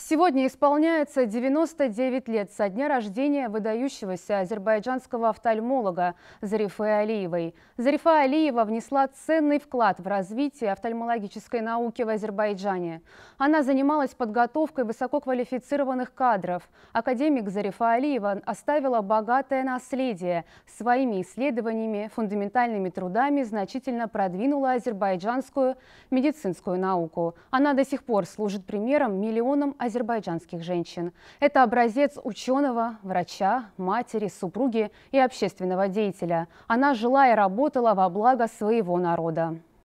Сегодня исполняется 99 лет со дня рождения выдающегося азербайджанского офтальмолога Зарифы Алиевой. Зарифа Алиева внесла ценный вклад в развитие офтальмологической науки в Азербайджане. Она занималась подготовкой высококвалифицированных кадров. Академик Зарифа Алиева оставила богатое наследие. Своими исследованиями, фундаментальными трудами значительно продвинула азербайджанскую медицинскую науку. Она до сих пор служит примером миллионам азербайджанцев азербайджанских женщин. Это образец ученого, врача, матери, супруги и общественного деятеля. Она жила и работала во благо своего народа.